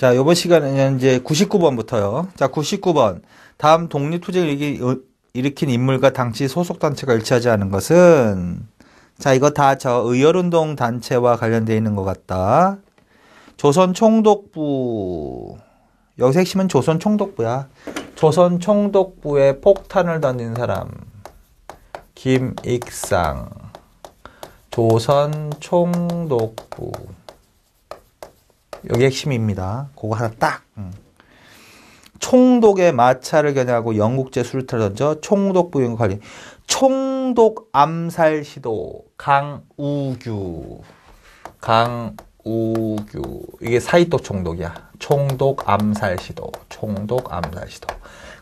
자, 요번 시간에는 이제 99번부터요. 자, 99번. 다음 독립투쟁을 어, 일으킨 인물과 당시 소속단체가 일치하지 않은 것은 자, 이거 다 저 의열운동 단체와 관련되어 있는 것 같다. 조선총독부. 여기서 핵심은 조선총독부야. 조선총독부에 폭탄을 던진 사람. 김익상. 조선총독부. 여기 핵심입니다. 그거 하나 딱. 음. 총독의 마찰을 겨냥하고 영국제 수류탄을 던져 총독 부인과 관련 총독 암살 시도 강우규 강우규 이게 사이토 총독이야 총독 암살 시도 총독 암살 시도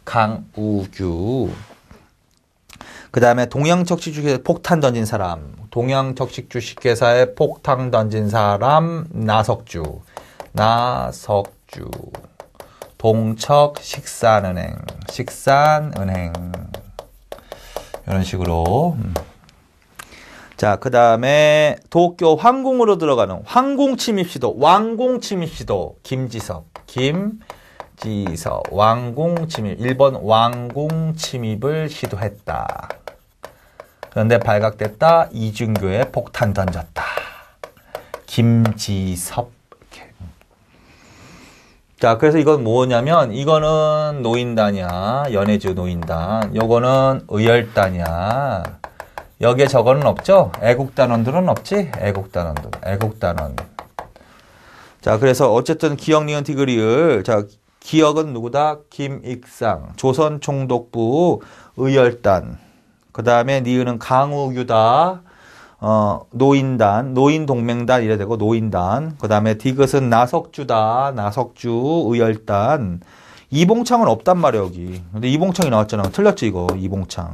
강우규 그 다음에 동양적식 주식회사 폭탄 던진 사람 동양적식 주식회사에 폭탄 던진 사람 나석주 나석주 동척 식산은행 식산은행 이런 식으로 음. 자, 그 다음에 도쿄 황궁으로 들어가는 황궁 침입시도, 왕궁 침입시도, 김지석김지석 왕궁 침입, 1번 왕궁 침입을 시도했다. 그런데 발각됐다, 이준교에 폭탄 던졌다. 김지섭. 자, 그래서 이건 뭐냐면 이거는 노인단이야. 연해주 노인단. 요거는 의열단이야. 여기에 저거는 없죠? 애국단원들은 없지? 애국단원들. 애국단원. 자, 그래서 어쨌든 기억, 니언 티그리을. 자, 기억은 누구다? 김익상. 조선 총독부 의열단. 그 다음에 니은은 강우규다. 어, 노인단, 노인동맹단 이래 되고 노인단. 그 다음에 디귿은 나석주다, 나석주, 의열단. 이봉창은 없단 말이야 여기. 근데 이봉창이 나왔잖아. 틀렸지 이거 이봉창.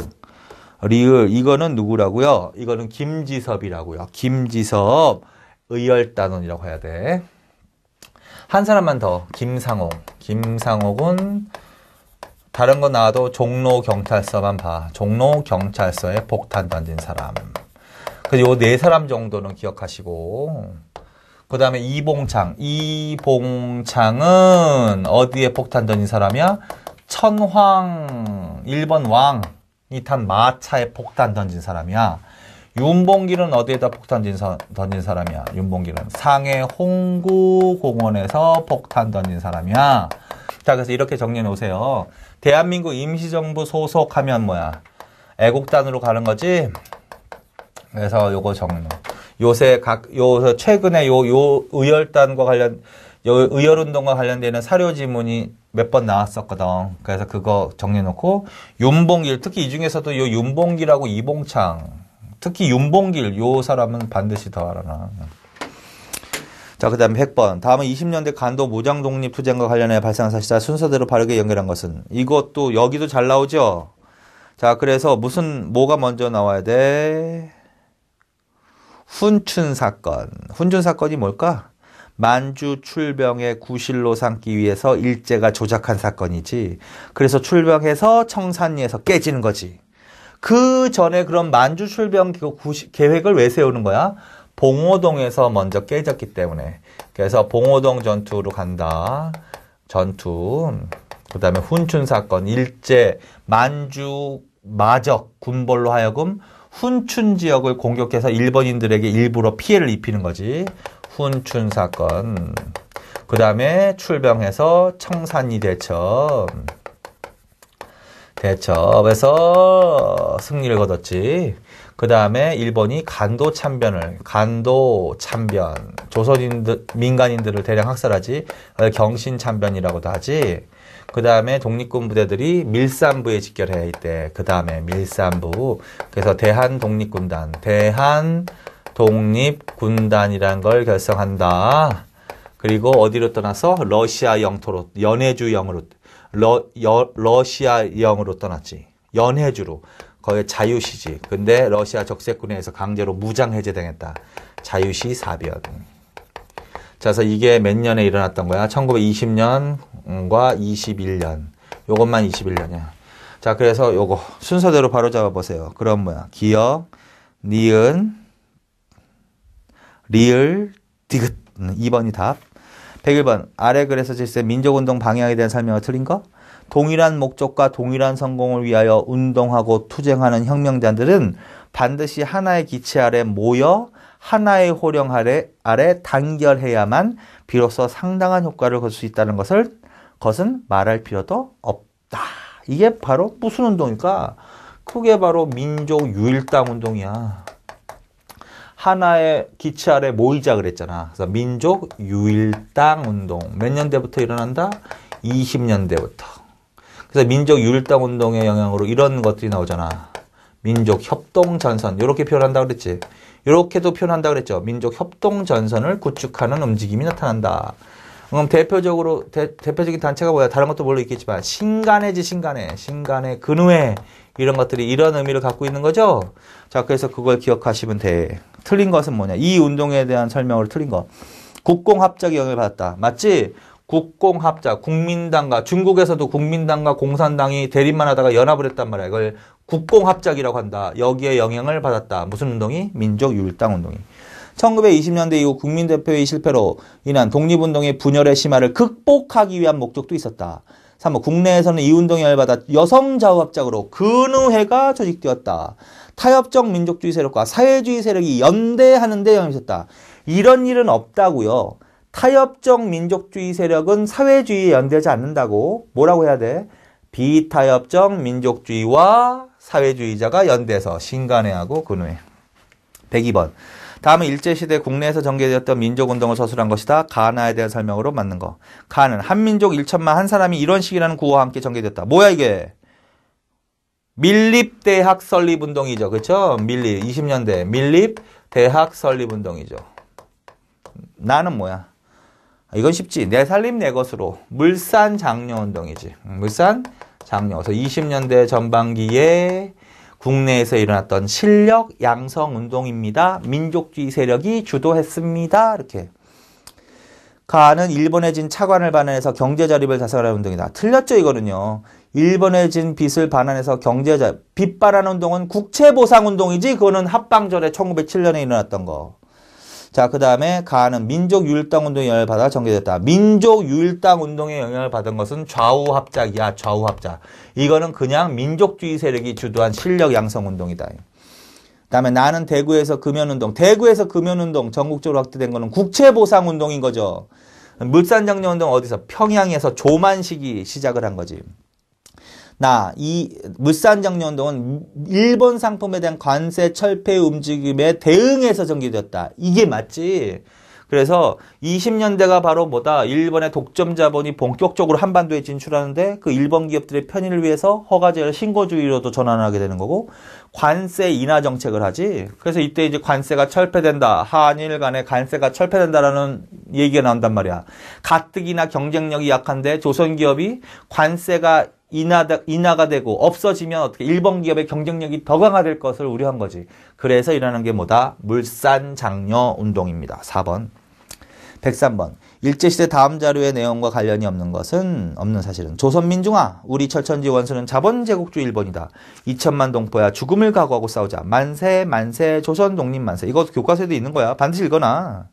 리을 이거는 누구라고요? 이거는 김지섭이라고요. 김지섭 의열단원이라고 해야 돼. 한 사람만 더 김상옥. 김상옥은 다른 건 나와도 종로 경찰서만 봐. 종로 경찰서에 폭탄 던진 사람. 그래서 요네 사람 정도는 기억하시고 그 다음에 이봉창. 이봉창은 어디에 폭탄 던진 사람이야? 천황, 일본 왕이 탄 마차에 폭탄 던진 사람이야. 윤봉길은 어디에다 폭탄 던진 사람이야? 윤봉길은 상해 홍구공원에서 폭탄 던진 사람이야. 자, 그래서 이렇게 정리해 놓으세요. 대한민국 임시정부 소속하면 뭐야? 애국단으로 가는 거지? 그래서 요거 정리 요새 각, 요, 최근에 요, 요 의열단과 관련, 요 의열운동과 관련되는 사료 지문이 몇 번 나왔었거든. 그래서 그거 정리해놓고, 윤봉길, 특히 이 중에서도 요 윤봉길하고 이봉창, 특히 윤봉길, 요 사람은 반드시 더 알아라. 자, 그 다음에 100번. 다음은 20년대 간도 무장 독립 투쟁과 관련해 발생한 사실과 순서대로 바르게 연결한 것은 이것도 여기도 잘 나오죠? 자, 그래서 무슨, 뭐가 먼저 나와야 돼? 훈춘 사건. 훈준 사건이 뭘까? 만주 출병의 구실로 삼기 위해서 일제가 조작한 사건이지. 그래서 출병해서 청산리에서 깨지는 거지. 그 전에 그럼 만주 출병 그 계획을 왜 세우는 거야? 봉오동에서 먼저 깨졌기 때문에. 그래서 봉오동 전투로 간다. 전투. 그 다음에 훈춘 사건, 일제, 만주, 마적, 군벌로 하여금 훈춘 지역을 공격해서 일본인들에게 일부러 피해를 입히는 거지. 훈춘 사건. 그 다음에 출병해서 청산이 대첩. 대첩에서 승리를 거뒀지. 그 다음에 일본이 간도 참변을, 간도 참변, 조선인들, 민간인들을 대량 학살하지, 어, 경신 참변이라고도 하지. 그 다음에 독립군 부대들이 밀산부에 직결해 이때 그 다음에 밀산부 그래서 대한 독립군단 대한 독립군단이란 걸 결성한다. 그리고 어디로 떠나서 러시아 영토로 연해주 영으로 러, 여, 러시아 영으로 떠났지 연해주로 거의 자유시지 근데 러시아 적세군에서 강제로 무장 해제당했다 자유시 사변 자, 그래서 이게 몇 년에 일어났던 거야? 1920년과 21년. 요것만 21년이야. 자, 그래서 요거 순서대로 바로 잡아 보세요. 그럼 뭐야? 기역 니은, 리을, 디귿. 2번이 음, 답. 101번. 아래 그래서 질세 민족운동 방향에 대한 설명을 틀린 거? 동일한 목적과 동일한 성공을 위하여 운동하고 투쟁하는 혁명자들은 반드시 하나의 기체 아래 모여 하나의 호령 아래, 아래 단결해야만 비로소 상당한 효과를 거둘 수 있다는 것을 것은 말할 필요도 없다. 이게 바로 무슨 운동일까? 그게 바로 민족 유일당 운동이야. 하나의 기치 아래 모이자 그랬잖아. 그래서 민족 유일당 운동. 몇 년대부터 일어난다? 20년대부터. 그래서 민족 유일당 운동의 영향으로 이런 것들이 나오잖아. 민족 협동 전선. 이렇게 표현한다 그랬지. 이렇게도 표현한다 그랬죠. 민족 협동 전선을 구축하는 움직임이 나타난다. 그럼 음, 대표적으로 대, 표적인 단체가 뭐야? 다른 것도 물론 있겠지만 신간해지 신간해, 신간해 근우회 이런 것들이 이런 의미를 갖고 있는 거죠. 자, 그래서 그걸 기억하시면 돼. 틀린 것은 뭐냐? 이 운동에 대한 설명으로 틀린 거. 국공합작이 영향을 받았다. 맞지? 국공합작, 국민당과 중국에서도 국민당과 공산당이 대립만 하다가 연합을 했단 말이야. 이걸 국공합작이라고 한다. 여기에 영향을 받았다. 무슨 운동이? 민족유일당 운동이. 1920년대 이후 국민대표의 실패로 인한 독립운동의 분열의 심화를 극복하기 위한 목적도 있었다. 3 뭐 국내에서는 이 운동에 열받아 여성자우합작으로 근우회가 조직되었다. 타협적 민족주의 세력과 사회주의 세력이 연대하는 데 영향이 있었다. 이런 일은 없다고요. 타협적 민족주의 세력은 사회주의에 연대하지 않는다고 뭐라고 해야 돼? 비타협정, 민족주의와 사회주의자가 연대서 해신간회하고 근우해. 102번. 다음은 일제시대 국내에서 전개되었던 민족운동을 서술한 것이다. 가나에 대한 설명으로 맞는 거. 가는 한민족 1천만 한 사람이 이런 식이라는 구호와 함께 전개됐다. 뭐야 이게? 밀립대학 설립운동이죠. 그렇죠? 밀립 20년대 밀립대학 설립운동이죠. 나는 뭐야? 아, 이건 쉽지. 내 살림 내 것으로. 물산 장려 운동이지. 음, 물산 장려. 그래서 20년대 전반기에 국내에서 일어났던 실력 양성 운동입니다. 민족주의 세력이 주도했습니다. 이렇게. 가는 일본에 진 차관을 반환해서 경제 자립을 자살하는 운동이다. 틀렸죠, 이거는요. 일본에 진 빚을 반환해서 경제 자빚 반환 운동은 국채 보상 운동이지 그거는 합방절에 1907년에 일어났던 거. 자, 그 다음에 가는 민족유일당운동의 영향을 받아 전개됐다. 민족유일당운동의 영향을 받은 것은 좌우합작이야, 좌우합작. 이거는 그냥 민족주의 세력이 주도한 실력 양성운동이다. 그 다음에 나는 대구에서 금연운동. 대구에서 금연운동 전국적으로 확대된 거는 국채보상운동인 거죠. 물산장려운동 어디서? 평양에서 조만식이 시작을 한 거지. 나, 이 물산정리운동은 일본 상품에 대한 관세 철폐 움직임에 대응해서 전개되었다. 이게 맞지. 그래서 20년대가 바로 뭐다 일본의 독점 자본이 본격적으로 한반도에 진출하는데 그 일본 기업들의 편의를 위해서 허가제를 신고주의로도 전환하게 되는 거고 관세 인하 정책을 하지 그래서 이때 이제 관세가 철폐된다 한일 간의 관세가 철폐된다라는 얘기가 나온단 말이야 가뜩이나 경쟁력이 약한데 조선 기업이 관세가 인하, 인하가 되고 없어지면 어떻게 일본 기업의 경쟁력이 더 강화될 것을 우려한 거지. 그래서 일어난 게 뭐다? 물산 장려 운동입니다. 4번. 103번. 일제시대 다음 자료의 내용과 관련이 없는 것은 없는 사실은 조선민중화 우리 철천지 원수는 자본제국주의 일본이다. 2천만 동포야 죽음을 각오하고 싸우자. 만세 만세 조선 독립 만세. 이거 교과서에도 있는 거야. 반드시 읽어나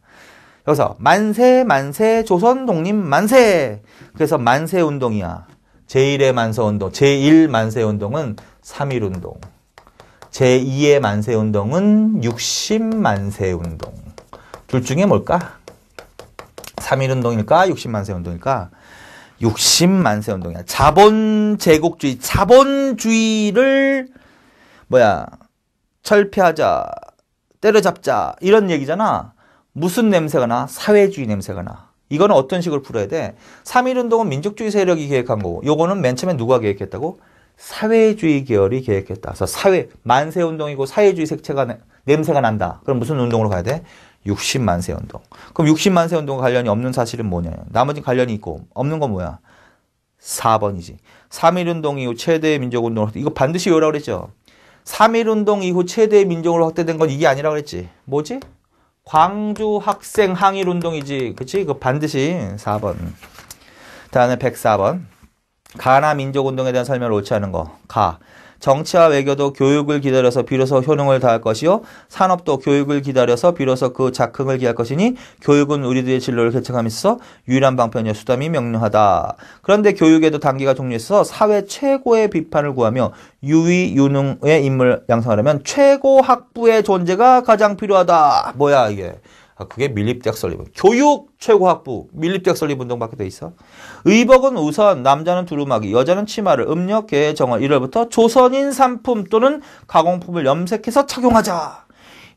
여기서 만세 만세 조선 독립 만세. 그래서 만세 운동이야. 제1의 만세운동, 제1만세운동은 3.1운동, 제2의 만세운동은 60만세운동. 둘 중에 뭘까? 3.1운동일까? 60만세운동일까? 60만세 운동이야. 자본 제국주의, 자본주의를 뭐야 철폐하자, 때려잡자 이런 얘기잖아. 무슨 냄새가 나? 사회주의 냄새가 나. 이거는 어떤 식으로 풀어야 돼? 3.1운동은 민족주의 세력이 계획한 거고 요거는 맨 처음에 누가 계획했다고? 사회주의 계열이 계획했다. 그래서 사회, 만세 운동이고 사회주의 색채가, 냄새가 난다. 그럼 무슨 운동으로 가야 돼? 60만세 운동. 그럼 60만세 운동과 관련이 없는 사실은 뭐냐? 나머지 관련이 있고, 없는 건 뭐야? 4번이지. 3.1 운동 이후 최대의 민족 운동을, 이거 반드시 외우라고 그랬죠? 3.1 운동 이후 최대의 민족으로 확대된 건 이게 아니라고 그랬지. 뭐지? 광주 학생 항일 운동이지. 그치? 그 반드시 4번. 그 다음에 104번. 가나 민족 운동에 대한 설명을 옳지 않은 거. 가. 정치와 외교도 교육을 기다려서 비로소 효능을 다할 것이요 산업도 교육을 기다려서 비로소 그 작흥을 기할 것이니 교육은 우리들의 진로를 개척함에서 유일한 방편이요 수담이 명료하다. 그런데 교육에도 단계가 종료해서 사회 최고의 비판을 구하며 유위 유능의 인물 양성하려면 최고 학부의 존재가 가장 필요하다. 뭐야 이게? 아, 그게 밀립대학 설립. 운 교육 최고학부 밀립대학 설립 운동밖에 돼 있어. 의복은 우선 남자는 두루마기, 여자는 치마를 음력 개 정원 1월부터 조선인 상품 또는 가공품을 염색해서 착용하자.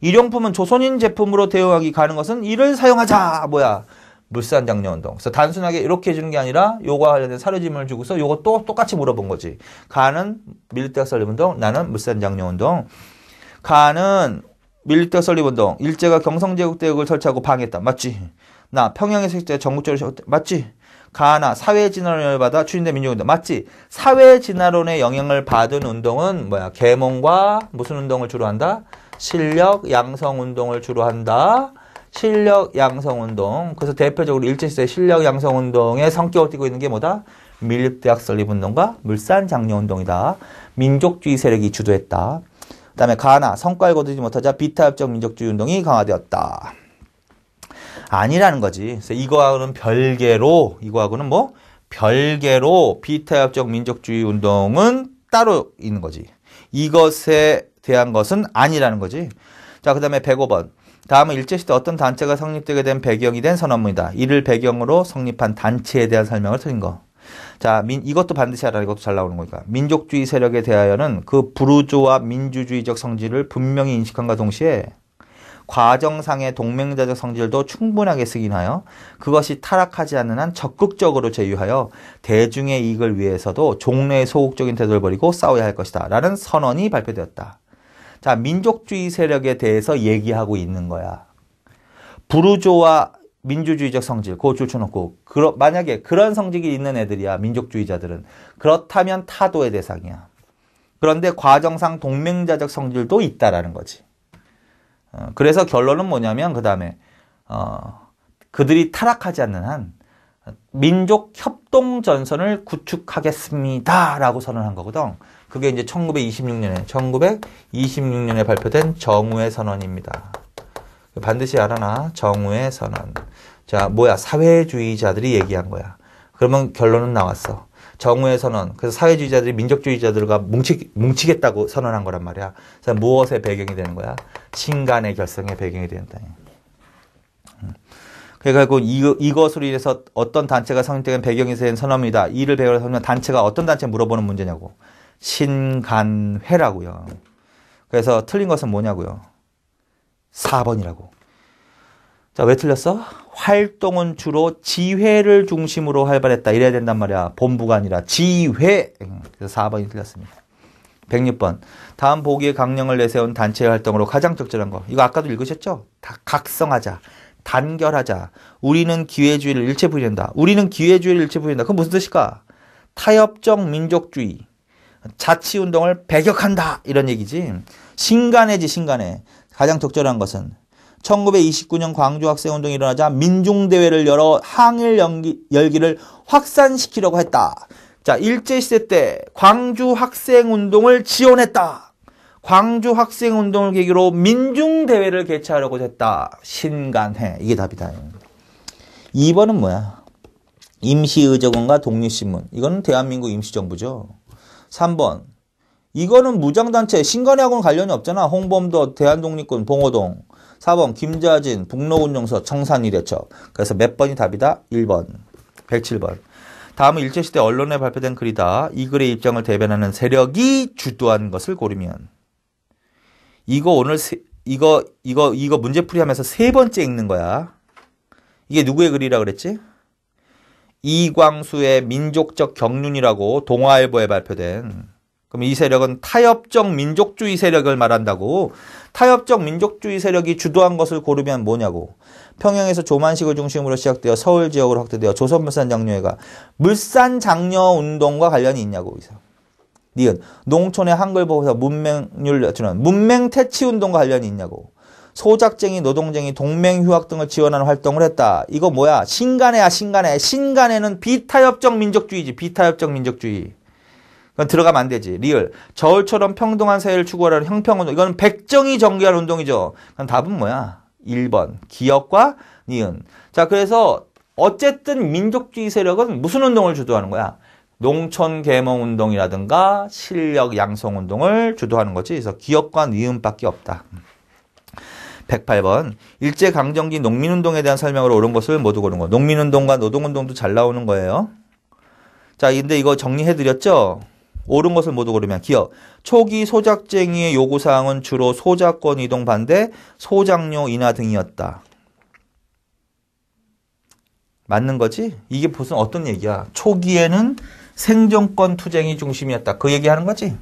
일용품은 조선인 제품으로 대우하기 가는 것은 이를 사용하자. 뭐야? 물산 장려 운동. 그래서 단순하게 이렇게 해주는 게 아니라 요거 관련된 사료짐을 주고서 요것도 똑같이 물어본 거지. 가는 밀립대학 설립 운동, 나는 물산 장려 운동. 가는 밀리터 설립운동 일제가 경성제국대역을 설치하고 방해했다 맞지 나 평양의 색제 전국적으로 맞지 가나 사회 진화론을 받아 추진된 민족운동 맞지 사회 진화론의 영향을 받은 운동은 뭐야 계몽과 무슨 운동을 주로 한다 실력 양성 운동을 주로 한다 실력 양성 운동 그래서 대표적으로 일제시대 실력 양성 운동의 성격을 띠고 있는 게 뭐다 밀립대학 설립운동과 물산장려운동이다 민족주의 세력이 주도했다 그다음에 가나 성과를 거두지 못하자 비타협적 민족주의 운동이 강화되었다. 아니라는 거지. 그래서 이거하고는 별개로 이거하고는 뭐 별개로 비타협적 민족주의 운동은 따로 있는 거지. 이것에 대한 것은 아니라는 거지. 자, 그다음에 105번. 다음은 일제시대 어떤 단체가 성립되게 된 배경이 된 선언문이다. 이를 배경으로 성립한 단체에 대한 설명을 틀린 거. 자, 민, 이것도 반드시 알아. 이것도 잘 나오는 거니까. 민족주의 세력에 대하여는 그부르조아 민주주의적 성질을 분명히 인식함과 동시에 과정상의 동맹자적 성질도 충분하게 쓰인하여 그것이 타락하지 않는 한 적극적으로 제휴하여 대중의 이익을 위해서도 종래의 소극적인 태도를 버리고 싸워야 할 것이다. 라는 선언이 발표되었다. 자, 민족주의 세력에 대해서 얘기하고 있는 거야. 부르조아 민주주의적 성질 그거 줄쳐놓고 그러, 만약에 그런 성질이 있는 애들이야 민족주의자들은 그렇다면 타도의 대상이야 그런데 과정상 동맹자적 성질도 있다라는 거지 어, 그래서 결론은 뭐냐면 그 다음에 어, 그들이 타락하지 않는 한 민족 협동 전선을 구축하겠습니다라고 선언한 거거든. 그게 이제 1926년에 1926년에 발표된 정우의 선언입니다. 반드시 알아나 정우의 선언. 자, 뭐야? 사회주의자들이 얘기한 거야. 그러면 결론은 나왔어. 정우의 선언. 그래서 사회주의자들이 민족주의자들과 뭉치, 뭉치겠다고 선언한 거란 말이야. 그래서 무엇의 배경이 되는 거야? 신간의 결성의 배경이 된다. 음. 그래가지고 이, 이 것으로 인해서 어떤 단체가 성립된 배경이 된 선언이다. 이를 배우려면 경으 단체가 어떤 단체 물어보는 문제냐고. 신간회라고요. 그래서 틀린 것은 뭐냐고요. 4번이라고. 자, 왜 틀렸어? 활동은 주로 지회를 중심으로 활발했다. 이래야 된단 말이야. 본부가 아니라 지회. 음, 그래서 4번이 틀렸습니다. 106번. 다음 보기에 강령을 내세운 단체 활동으로 가장 적절한 거. 이거 아까도 읽으셨죠? 다 각성하자. 단결하자. 우리는 기회주의를 일체 부인한다. 우리는 기회주의를 일체 부인한다. 그건 무슨 뜻일까? 타협적 민족주의. 자치운동을 배격한다. 이런 얘기지. 신간해지, 신간해. 가장 적절한 것은 1929년 광주 학생운동이 일어나자 민중대회를 열어 항일 연기, 열기를 확산시키려고 했다. 자, 일제시대 때 광주 학생운동을 지원했다. 광주 학생운동을 계기로 민중대회를 개최하려고 했다. 신간해. 이게 답이다. 2번은 뭐야? 임시의적원과 독립신문. 이건 대한민국 임시정부죠. 3번. 이거는 무장단체 신간의하고는 관련이 없잖아. 홍범도, 대한독립군, 봉호동. 4번 김자진, 북로운용소 청산이대첩. 그래서 몇 번이 답이다? 1번, 107번. 다음은 일제시대 언론에 발표된 글이다. 이 글의 입장을 대변하는 세력이 주도한 것을 고르면. 이거 오늘 세, 이거 이거 이거 문제풀이 하면서 세 번째 읽는 거야. 이게 누구의 글이라 그랬지? 이광수의 민족적 경륜이라고 동아일보에 발표된 그럼 이 세력은 타협적 민족주의 세력을 말한다고 타협적 민족주의 세력이 주도한 것을 고르면 뭐냐고 평양에서 조만식을 중심으로 시작되어 서울 지역으로 확대되어 조선물산장려회가 물산장려운동과 관련이 있냐고 이사. 니은 농촌의 한글 보고서 문맹률 낮추는 문맹 퇴치 운동과 관련이 있냐고 소작쟁이 노동쟁이 동맹휴학 등을 지원하는 활동을 했다 이거 뭐야 신간해야 신간해 신간해는 비타협적 민족주의지 비타협적 민족주의 그건 그러니까 들어가면 안 되지. 리을. 저울처럼 평등한 사회를 추구하라는 형평운동. 이건 백정이 정개할 운동이죠. 그럼 답은 뭐야? 1번. 기업과 니은. 자, 그래서 어쨌든 민족주의 세력은 무슨 운동을 주도하는 거야? 농촌 계몽 운동이라든가 실력 양성 운동을 주도하는 거지. 그래서 기업과 니은밖에 없다. 108번 일제강점기 농민운동에 대한 설명으로 옳은 것을 모두 고른 거. 농민운동과 노동운동도 잘 나오는 거예요. 자, 근데 이거 정리해드렸죠? 옳은 것을 모두 고르면 기업. 초기 소작쟁의의 요구사항은 주로 소작권 이동 반대, 소작료 인하 등이었다. 맞는 거지? 이게 무슨 어떤 얘기야? 초기에는 생존권 투쟁이 중심이었다. 그 얘기하는 거지?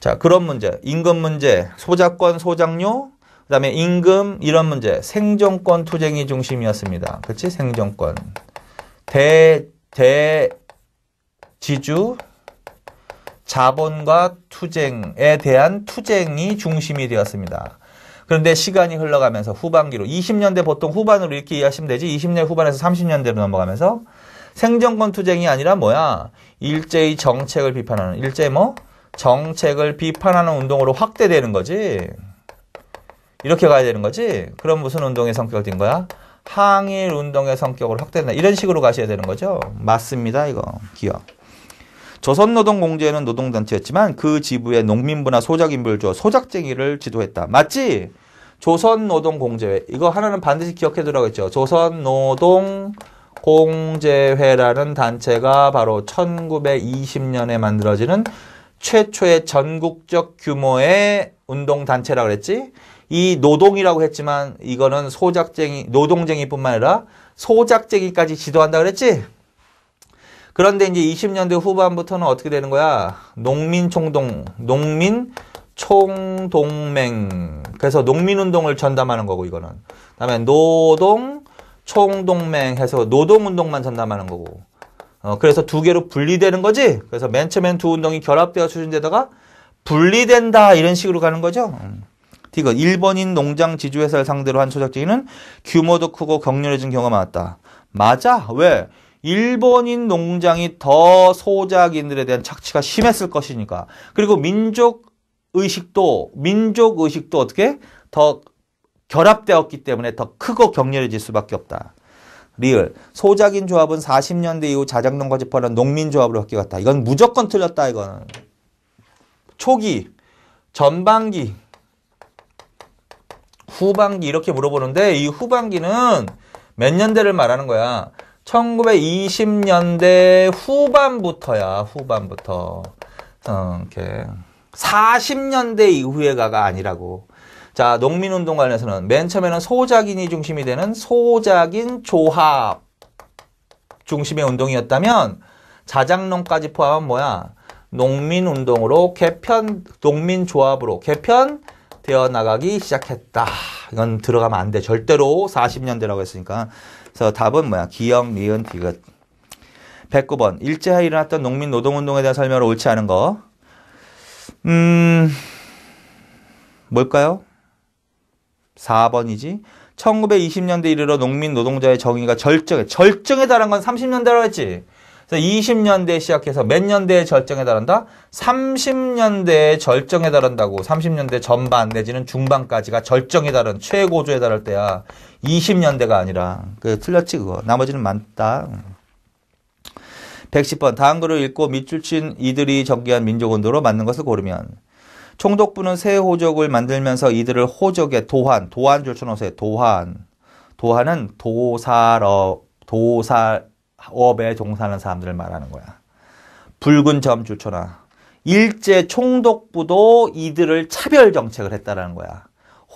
자, 그런 문제. 임금 문제, 소작권, 소작료, 그 다음에 임금, 이런 문제. 생존권 투쟁이 중심이었습니다. 그치? 생존권. 대, 대, 지주, 자본과 투쟁에 대한 투쟁이 중심이 되었습니다. 그런데 시간이 흘러가면서 후반기로 20년대 보통 후반으로 이렇게 이해하시면 되지 20년 후반에서 30년대로 넘어가면서 생존권 투쟁이 아니라 뭐야 일제의 정책을 비판하는 일제 뭐 정책을 비판하는 운동으로 확대되는 거지 이렇게 가야 되는 거지 그럼 무슨 운동의 성격을 띈 거야 항일 운동의 성격으로 확대된다 이런 식으로 가셔야 되는 거죠 맞습니다 이거 기억 조선노동공제는 노동단체였지만 그 지부에 농민부나 소작인부를 주어 소작쟁이를 지도했다. 맞지? 조선노동공제회. 이거 하나는 반드시 기억해 두라고했죠 조선노동공제회라는 단체가 바로 1920년에 만들어지는 최초의 전국적 규모의 운동단체라 고 그랬지? 이 노동이라고 했지만 이거는 소작쟁이, 노동쟁이뿐만 아니라 소작쟁이까지 지도한다 그랬지? 그런데 이제 20년대 후반부터는 어떻게 되는 거야? 농민총동, 농민총동맹. 그래서 농민운동을 전담하는 거고, 이거는. 그 다음에 노동총동맹 해서 노동운동만 전담하는 거고. 어, 그래서 두 개로 분리되는 거지? 그래서 맨 처음엔 두 운동이 결합되어 추진되다가 분리된다, 이런 식으로 가는 거죠. 음. 디귿, 일본인 농장 지주회사를 상대로 한 소작지기는 규모도 크고 격렬해진 경우가 많았다. 맞아? 왜? 일본인 농장이 더 소작인들에 대한 착취가 심했을 것이니까. 그리고 민족 의식도, 민족 의식도 어떻게 더 결합되었기 때문에 더 크고 격렬해질 수밖에 없다. 리을. 소작인 조합은 40년대 이후 자작농과 재판한 농민조합으로 바뀌었다. 이건 무조건 틀렸다, 이거는. 초기, 전반기, 후반기 이렇게 물어보는데 이 후반기는 몇 년대를 말하는 거야. 1920년대 후반부터야, 후반부터. 어, 이렇게. 40년대 이후에가가 아니라고. 자, 농민운동 관련해서는 맨 처음에는 소작인이 중심이 되는 소작인 조합 중심의 운동이었다면 자작농까지 포함한 뭐야? 농민운동으로 개편, 농민조합으로 개편되어 나가기 시작했다. 이건 들어가면 안 돼. 절대로 40년대라고 했으니까. 그래서 답은 뭐야? 기역, 니은, 디귿. 109번. 일제하에 일어났던 농민 노동운동에 대한 설명을 옳지 않은 거. 음, 뭘까요? 4번이지. 1920년대 이르러 농민 노동자의 정의가 절정에, 절정에 달한 건 30년대라고 했지. 그래서 20년대 시작해서 몇년대에 절정에 달한다? 30년대의 절정에 달한다고 30년대 전반 내지는 중반까지가 절정에 달은 최고조에 달할 때야 20년대가 아니라 그 틀렸지 그거 나머지는 많다 110번 다음 글을 읽고 밑줄 친 이들이 전개한 민족 온도로 맞는 것을 고르면 총독부는 새 호적을 만들면서 이들을 호적의 도한, 도한 줄쳐놓으세요. 도한. 도한은 도사러, 도사, 업에 종사하는 사람들을 말하는 거야. 붉은 점 주초나 일제 총독부도 이들을 차별 정책을 했다라는 거야.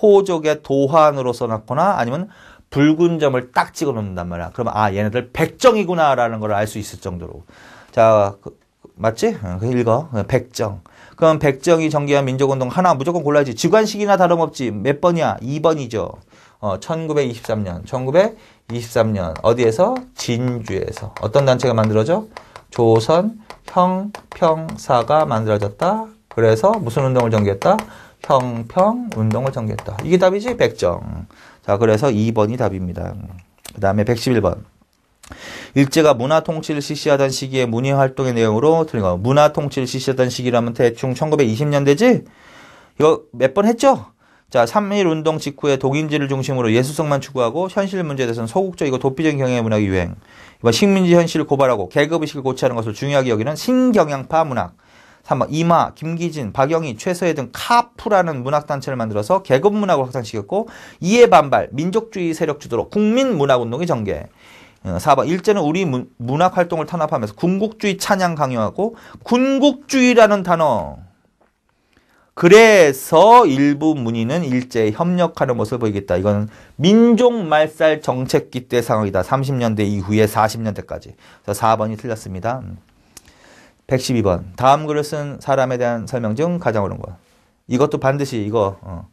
호족의 도환으로 써놨거나 아니면 붉은 점을 딱 찍어 놓는단 말이야. 그럼 아 얘네들 백정이구나라는 걸 알 수 있을 정도로. 자 그, 맞지? 그 읽어. 백정. 그럼 백정이 전개한 민족운동 하나 무조건 골라야지. 주관식이나 다름없지. 몇 번이야? 2번이죠. 어, 1923년, 1923년 어디에서 진주에서 어떤 단체가 만들어져? 조선 형평사가 만들어졌다. 그래서 무슨 운동을 전개했다? 형평 운동을 전개했다. 이게 답이지? 백정. 자, 그래서 2번이 답입니다. 그 다음에 111번. 일제가 문화 통치를 실시하던 시기에 문예 활동의 내용으로 틀린 거. 문화 통치를 실시하던 시기라면 대충 1920년대지? 이거 몇 번 했죠? 자, 3.1 운동 직후에 독인지를 중심으로 예술성만 추구하고 현실 문제에 대해서는 소극적이고 도피적인 경향의 문학이 유행. 이번 식민지 현실을 고발하고 계급의식을 고치하는 것을 중요하게 여기는 신경향파 문학. 3번 이마, 김기진, 박영희, 최서혜 등 카프라는 문학단체를 만들어서 계급 문학을 확산시켰고 이에 반발, 민족주의 세력 주도로 국민문학운동이 전개. 4번 어, 일제는 우리 문학활동을 탄압하면서 군국주의 찬양 강요하고 군국주의라는 단어 그래서 일부 문인은 일제에 협력하는 모습을 보이겠다. 이건 민족 말살 정책기 때 상황이다. 30년대 이후에 40년대까지. 그래서 4번이 틀렸습니다. 112번. 음. 다음 글을 쓴 사람에 대한 설명 중 가장 옳은 것. 이것도 반드시 이거 어.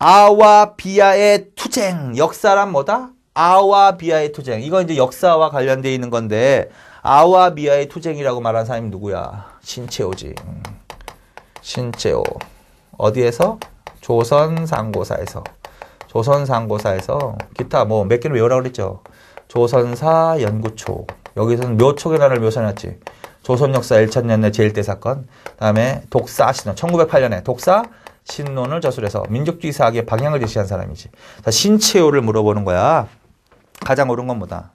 아와 비아의 투쟁. 역사란 뭐다? 아와 비아의 투쟁. 이건 이제 역사와 관련돼 있는 건데 아와 비아의 투쟁이라고 말한 사람이 누구야? 신채호지. 음. 신체오 어디에서 조선상고사에서 조선상고사에서 기타 뭐 몇 개를 외우라고 그랬죠. 조선사 연구초 여기서는 묘초계란을 묘사해놨지. 조선역사 1 0 0 0년대 제일대 사건 그다음에 독사 신원 1908년에 독사 신론을 저술해서 민족주의 사학의 방향을 제시한 사람이지. 자, 신체오를 물어보는 거야. 가장 옳은 건 뭐다?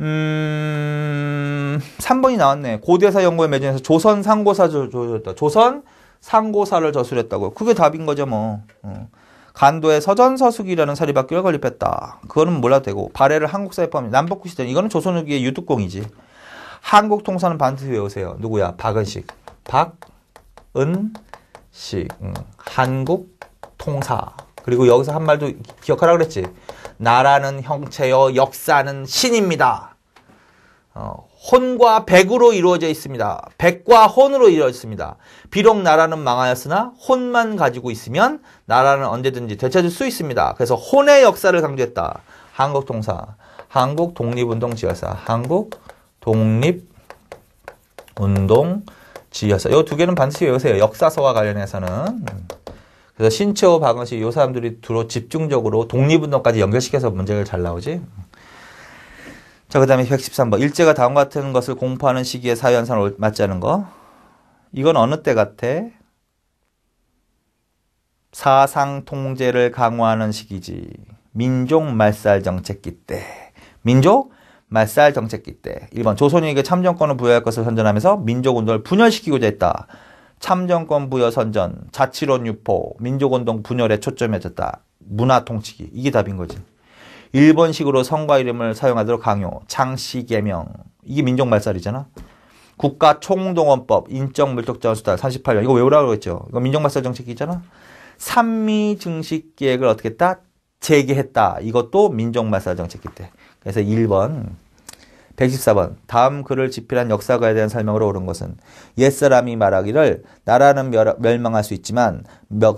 음, 3번이 나왔네. 고대사 연구에 매진해서 조선 상고사 저술했다. 조선 상고사를 저술했다고. 그게 답인 거죠, 뭐. 어. 간도에 서전서숙이라는 사리바퀴를 건립했다. 그거는 몰라도 되고. 발해를 한국사에 포함해. 남북구 시대. 이거는 조선후기의 유뚝공이지. 한국 통사는 반드시 외우세요. 누구야? 박은식. 박은식. 음. 한국 통사. 그리고 여기서 한 말도 기억하라 그랬지. 나라는 형체여 역사는 신입니다. 어, 혼과 백으로 이루어져 있습니다. 백과 혼으로 이루어져있습니다 비록 나라는 망하였으나 혼만 가지고 있으면 나라는 언제든지 되찾을 수 있습니다. 그래서 혼의 역사를 강조했다. 한국 동사, 한국 독립운동 지하사 한국 독립운동 지하사이 두 개는 반드시 외우세요. 역사서와 관련해서는. 그래서 신채호박은식요 사람들이 주로 집중적으로 독립운동까지 연결시켜서 문제를 잘 나오지. 자, 그 다음에 113번. 일제가 다음과 같은 것을 공포하는 시기에 사회현상을 맞지 않은 거. 이건 어느 때 같아? 사상 통제를 강화하는 시기지. 민족 말살 정책기 때. 민족 말살 정책기 때. 1번. 조선인에게 참정권을 부여할 것을 선전하면서 민족 운동을 분열시키고자 했다. 참정권 부여 선전, 자치론 유포, 민족운동 분열에 초점해졌다. 문화 통치기. 이게 답인 거지. 일본식으로 성과 이름을 사용하도록 강요, 장시 개명. 이게 민족 말살이잖아. 국가 총동원법, 인적 물적 자원 수달 38년. 이거 외우라고 그랬죠. 이거 민족 말살 정책이잖아. 산미 증식 계획을 어떻게 했다? 재개했다. 이것도 민족 말살 정책기 때. 그래서 1번 114번 다음 글을 집필한 역사가에 대한 설명으로 옳은 것은 옛사람이 말하기를 나라는 멸망할 수 있지만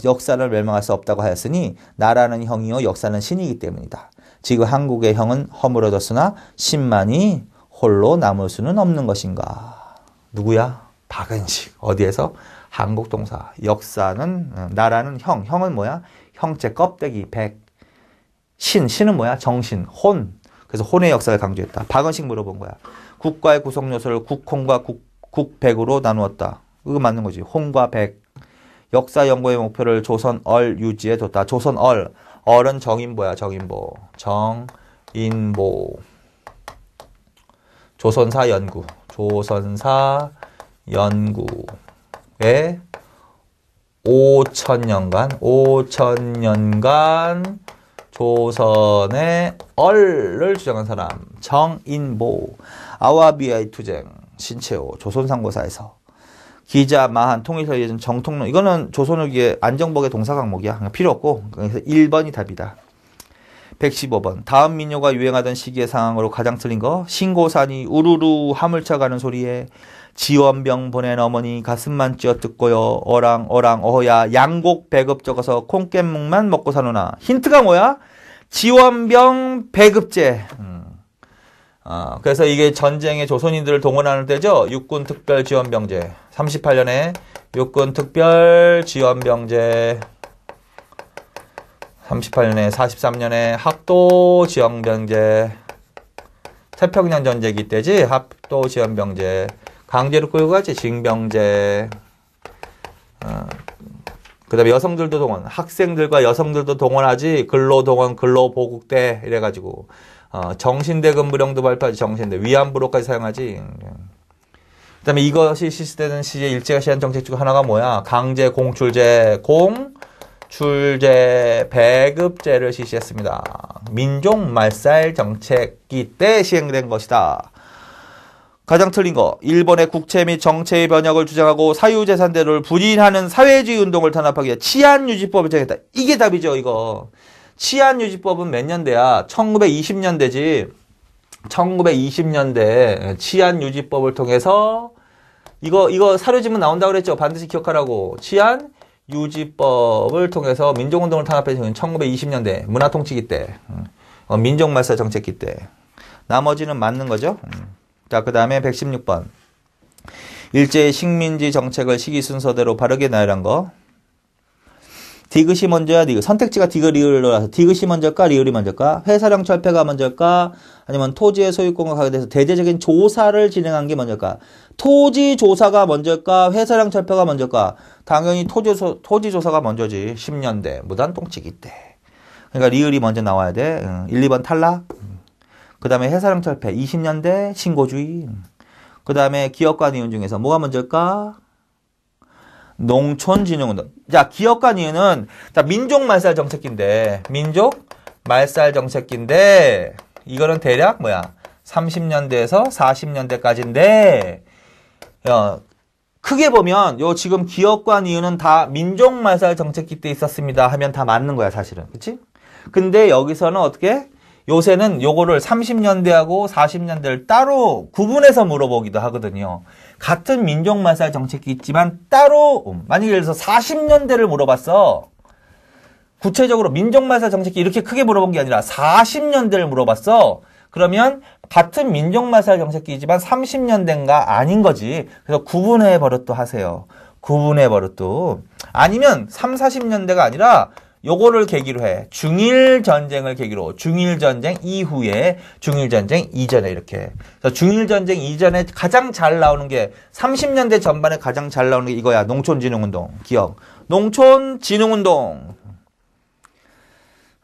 역사를 멸망할 수 없다고 하였으니 나라는 형이요 역사는 신이기 때문이다. 지금 한국의 형은 허물어졌으나 신만이 홀로 남을 수는 없는 것인가. 누구야? 박은식. 어디에서? 한국 동사. 역사는 나라는 형. 형은 뭐야? 형제 껍데기 백. 신. 신은 뭐야? 정신. 혼. 그래서 혼의 역사를 강조했다. 박원식 물어본 거야. 국가의 구성 요소를 국혼과 국, 국백으로 나누었다. 그거 맞는 거지. 혼과 백. 역사 연구의 목표를 조선얼 유지해 뒀다. 조선얼. 얼은 정인보야, 정인보. 정인보. 조선사 연구. 조선사 연구에 5천년간, 5천년간 조선의 얼을 주장한 사람 정인보 아와비아의 투쟁 신채호 조선상고사에서 기자 마한 통일서 예전 정통론 이거는 조선후기의 안정복의 동사 강목이야 그러니까 필요 없고 그래서 1번이 답이다 115번 다음 민요가 유행하던 시기의 상황으로 가장 틀린 거 신고산이 우르르 화물차 가는 소리에 지원병 보낸 어머니 가슴만 쥐어 뜯고요. 어랑 어랑 어야 양곡 배급 적어서 콩깻묵만 먹고 사노나 힌트가 뭐야? 지원병 배급제. 음. 어, 그래서 이게 전쟁의 조선인들을 동원하는 때죠. 육군 특별 지원병제. 38년에 육군 특별 지원병제. 38년에 43년에 학도 지원병제. 태평양 전쟁기 때지 학도 지원병제. 강제로 끌고 가지 징병제. 어, 그 다음에 여성들도 동원. 학생들과 여성들도 동원하지. 근로동원, 근로보국대. 이래가지고. 어, 정신대 근무령도 발표하지. 정신대. 위안부로까지 사용하지. 그 다음에 이것이 실시되는 시제 일제가시한 정책 중 하나가 뭐야? 강제 공출제, 공, 출제, 배급제를 실시했습니다. 민족 말살 정책이 때 시행된 것이다. 가장 틀린 거 일본의 국채 및 정체의 변혁을 주장하고 사유재산대로를 부인하는 사회주의 운동을 탄압하기 위해 치안유지법을 제정했다. 이게 답이죠 이거. 치안유지법은 몇 년대야? 1920년대지. 1920년대 치안유지법을 통해서 이거 이거 사료지문 나온다고 그랬죠. 반드시 기억하라고. 치안 유지법을 통해서 민족운동을 탄압해준 1920년대 문화통치기 때, 어, 민족말살 정책기 때. 나머지는 맞는 거죠. 음. 자, 그 다음에 116번. 일제의 식민지 정책을 시기 순서대로 바르게 나열한 거. 디귿이 먼저야, 디귿. 선택지가 디귿, 리을로라서 디귿이 먼저일까, 리을이 먼저일까? 회사령 철폐가 먼저일까? 아니면 토지의 소유권과 가게 돼서 대대적인 조사를 진행한 게 먼저일까? 토지 조사가 먼저일까? 회사령 철폐가 먼저일까? 당연히 토지, 토지 조사가 먼저지. 10년대, 무단 똥치기 때. 그러니까 리을이 먼저 나와야 돼. 1, 2번 탈락. 그 다음에 해사랑 철폐, 20년대 신고주의. 그 다음에 기업과 이윤 중에서 뭐가 먼저일까? 농촌 진흥운동. 자, 기업과 이윤은자 민족 말살 정책기인데 민족 말살 정책기인데 이거는 대략 뭐야? 30년대에서 40년대까지인데 어, 크게 보면 요 지금 기업과 이윤은다 민족 말살 정책기 때 있었습니다 하면 다 맞는 거야 사실은, 그치 근데 여기서는 어떻게 요새는 요거를 30년대하고 40년대를 따로 구분해서 물어보기도 하거든요. 같은 민족말살 정책이 있지만 따로 음, 만약 에 예를 들어서 40년대를 물어봤어. 구체적으로 민족말살 정책이 이렇게 크게 물어본 게 아니라 40년대를 물어봤어. 그러면 같은 민족말살 정책기이지만 30년대인가 아닌 거지. 그래서 구분해 버릇도 하세요. 구분해 버릇도. 아니면 3, 40년대가 아니라 요거를 계기로 해. 중일 전쟁을 계기로 중일 전쟁 이후에 중일 전쟁 이전에 이렇게. 중일 전쟁 이전에 가장 잘 나오는 게 30년대 전반에 가장 잘 나오는 게 이거야. 농촌 진흥 운동. 기억. 농촌 진흥 운동.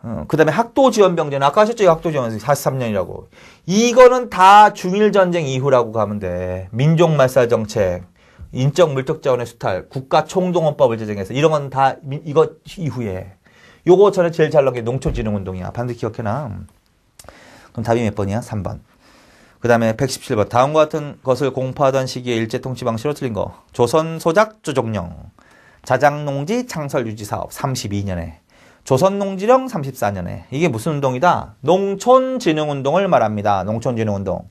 어, 그 다음에 학도지원병제는 아까 하셨죠? 학도지원병제 43년이라고. 이거는 다 중일전쟁 이후라고 가면 돼. 민족말살정책, 인적 물적 자원의 수탈, 국가총동원법을 제정해서 이런 건 다 이거 이후에. 요거 전에 제일 잘 나온 게 농촌진흥운동이야. 반드시 기억해놔. 그럼 답이 몇 번이야? 3번. 그 다음에 117번. 다음과 같은 것을 공포하던 시기에 일제통치 방식으로 틀린 거. 조선 소작 조정령. 자작농지 창설 유지 사업 32년에. 조선농지령 34년에. 이게 무슨 운동이다? 농촌진흥운동을 말합니다. 농촌진흥운동.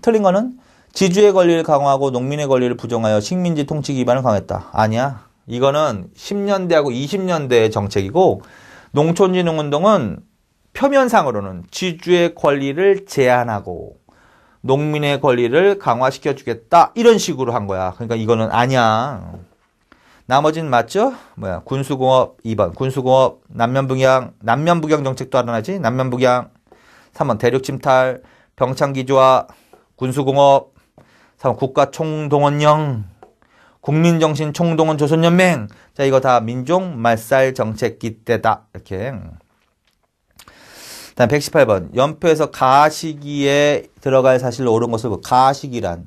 틀린 거는 지주의 권리를 강화하고 농민의 권리를 부정하여 식민지 통치 기반을 강했다. 화 아니야. 이거는 10년대하고 20년대의 정책이고 농촌진흥운동은 표면상으로는 지주의 권리를 제한하고 농민의 권리를 강화시켜 주겠다 이런 식으로 한 거야. 그러니까 이거는 아니야. 나머지는 맞죠? 뭐야? 군수공업 2번 군수공업 남면북양 남면북양 정책도 알아나지? 남면북양 3번 대륙침탈 병창기조화 군수공업 3번 국가총동원령 국민정신 총동원 조선연맹. 자, 이거 다 민족 말살 정책기 때다. 이렇게. 다음 118번. 연표에서 가시기에 들어갈 사실로 옳은 것을 보. 가시기란.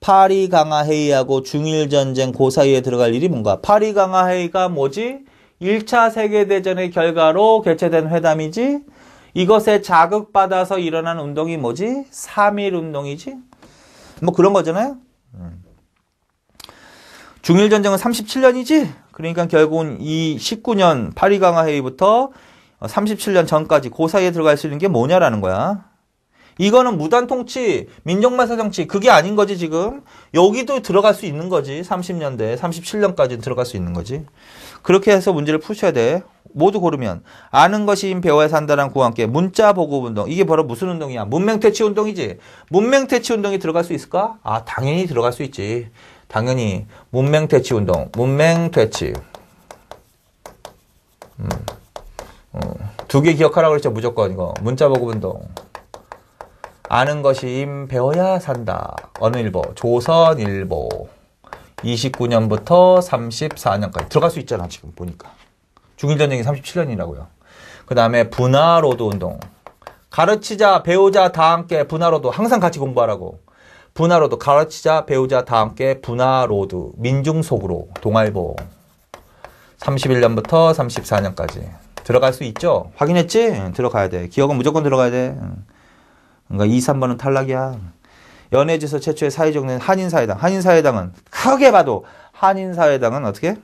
파리 강화 회의하고 중일 전쟁 고그 사이에 들어갈 일이 뭔가? 파리 강화 회의가 뭐지? 1차 세계 대전의 결과로 개최된 회담이지. 이것에 자극받아서 일어난 운동이 뭐지? 3일 운동이지. 뭐 그런 거잖아요. 음. 중일 전쟁은 37년이지. 그러니까 결국은 이 19년 파리 강화 회의부터 37년 전까지 그 사이에 들어갈 수 있는 게 뭐냐라는 거야. 이거는 무단 통치, 민족만사 정치 그게 아닌 거지 지금. 여기도 들어갈 수 있는 거지. 30년대, 37년까지는 들어갈 수 있는 거지. 그렇게 해서 문제를 푸셔야 돼. 모두 고르면 아는 것이 배워야 산다는 구와 함께 문자 보급 운동. 이게 바로 무슨 운동이야? 문맹 퇴치 운동이지. 문맹 퇴치 운동이 들어갈 수 있을까? 아, 당연히 들어갈 수 있지. 당연히 문맹 퇴치 운동, 문맹 퇴치. 음. 어, 두개 기억하라고 그랬죠, 무조건 이거. 문자 보급 운동. 아는 것이 임 배워야 산다. 어느 일보? 조선일보. 29년부터 34년까지. 들어갈 수 있잖아, 지금 보니까. 중일전쟁이 37년이라고요. 그 다음에 분화로도 운동. 가르치자, 배우자 다 함께 분화로도 항상 같이 공부하라고. 분화로드 가르치자 배우자 다 함께 분화로드 민중 속으로 동아일보 31년부터 34년까지 들어갈 수 있죠? 확인했지? 들어가야 돼. 기억은 무조건 들어가야 돼. 그러니까 2, 3번은 탈락이야. 연예지서 최초의 사회적 내 한인사회당. 한인사회당은 크게 봐도 한인사회당은 어떻게?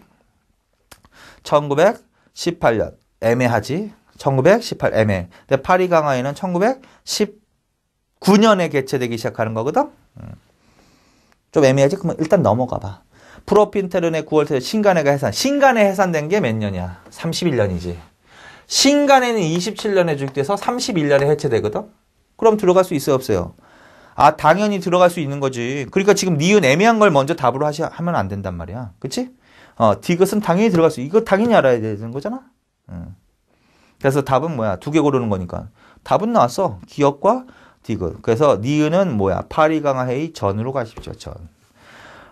1918년 애매하지. 1918 애매. 근데 파리 강화에는 1919년에 개최되기 시작하는 거거든. 음. 좀 애매하지? 그러면 일단 넘어가 봐. 프로핀테른의 9월세신간에가 해산. 신간에 해산된 게 몇 년이야? 31년이지. 신간에는 27년에 주입돼서 31년에 해체되거든? 그럼 들어갈 수 있어요, 없어요? 아, 당연히 들어갈 수 있는 거지. 그러니까 지금 니은 애매한 걸 먼저 답으로 하시, 하면 안 된단 말이야. 그치? 어, 디귿은 당연히 들어갈 수, 이거 당연히 알아야 되는 거잖아? 음. 그래서 답은 뭐야? 두 개 고르는 거니까. 답은 나왔어. 기억과 디귿. 그래서 니은은 뭐야? 파리강화회의 전으로 가십시오. 전.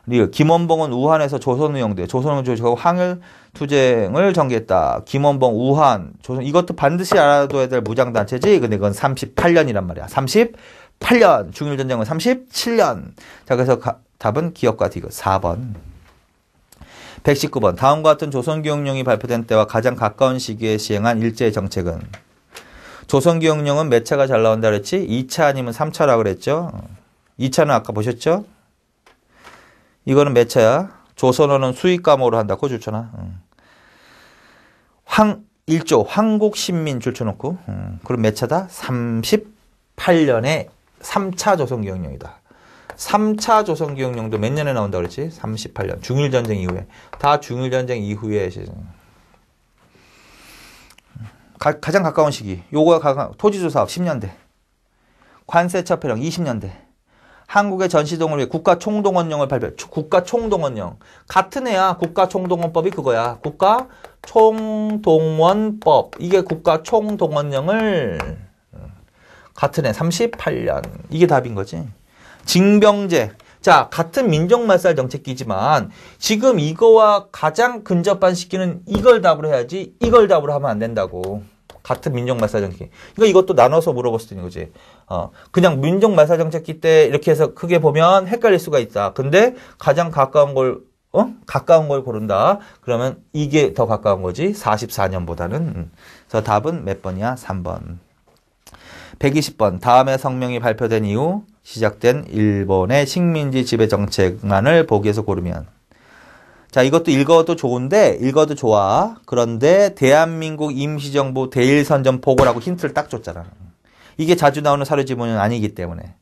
리을. 김원봉은 우한에서 조선의용대 조선운영대가 항을 투쟁을 전개했다. 김원봉 우한, 조선 이것도 반드시 알아둬야 될 무장단체지. 근데 이건 38년이란 말이야. 38년. 중일전쟁은 37년. 자, 그래서 가, 답은 기업과 디귿 4번. 119번. 다음과 같은 조선교육령이 발표된 때와 가장 가까운 시기에 시행한 일제의 정책은 조선기억영은몇 차가 잘 나온다 그랬지? 2차 아니면 3차라 그랬죠? 2차는 아까 보셨죠? 이거는 몇 차야? 조선어는 수익 감으로 한다고 줄쳐놔. 응. 음. 황, 1조, 황국신민 줄쳐놓고. 응. 음. 그럼 몇 차다? 38년에 3차 조선기억영이다 3차 조선기억영도몇 년에 나온다 그랬지? 38년. 중일전쟁 이후에. 다 중일전쟁 이후에 시즌. 가, 가장 가까운 시기. 요거가 가, 토지조사업 10년대. 관세차폐령 20년대. 한국의 전시동을 위해 국가총동원령을 발표. 국가총동원령. 같은 해야 국가총동원법이 그거야. 국가총동원법. 이게 국가총동원령을 어, 같은 해 38년. 이게 답인 거지. 징병제. 자, 같은 민족 말살 정책기지만 지금 이거와 가장 근접한 시기는 이걸 답으로 해야지 이걸 답으로 하면 안 된다고. 같은 민족 말살 정책기. 그러니까 이것도 나눠서 물어볼 수도 있는 거지. 어, 그냥 민족 말살 정책기 때 이렇게 해서 크게 보면 헷갈릴 수가 있다. 근데 가장 가까운 걸 어? 가까운 걸 고른다. 그러면 이게 더 가까운 거지. 44년보다는. 음. 그래서 답은 몇 번이야? 3번. 120번. 다음에 성명이 발표된 이후 시작된 일본의 식민지 지배 정책만을 보기에서 고르면 자 이것도 읽어도 좋은데 읽어도 좋아 그런데 대한민국 임시정부 대일선전포고라고 힌트를 딱 줬잖아 이게 자주 나오는 사료지문은 아니기 때문에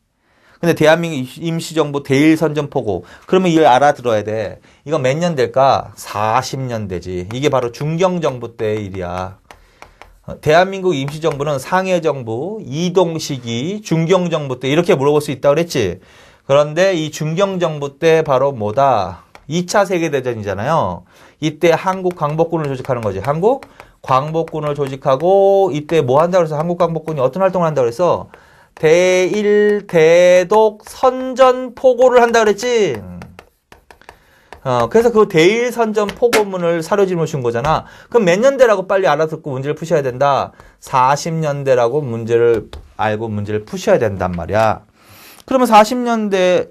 근데 대한민국 임시정부 대일선전포고 그러면 이걸 알아들어야 돼 이거 몇 년 될까 40년 되지 이게 바로 중경정부 때 일이야 어, 대한민국 임시정부는 상해정부, 이동시기 중경정부 때 이렇게 물어볼 수 있다고 그랬지. 그런데 이 중경정부 때 바로 뭐다? 2차 세계대전이잖아요. 이때 한국 광복군을 조직하는 거지. 한국 광복군을 조직하고 이때 뭐 한다고 해서 한국 광복군이 어떤 활동을 한다고 해서 대일 대독 선전포고를 한다고 그랬지. 어, 그래서 그 대일선전 포고문을 사료질문신 거잖아. 그럼 몇 년대라고 빨리 알아듣고 문제를 푸셔야 된다. 40년대라고 문제를 알고 문제를 푸셔야 된단 말이야. 그러면 40년대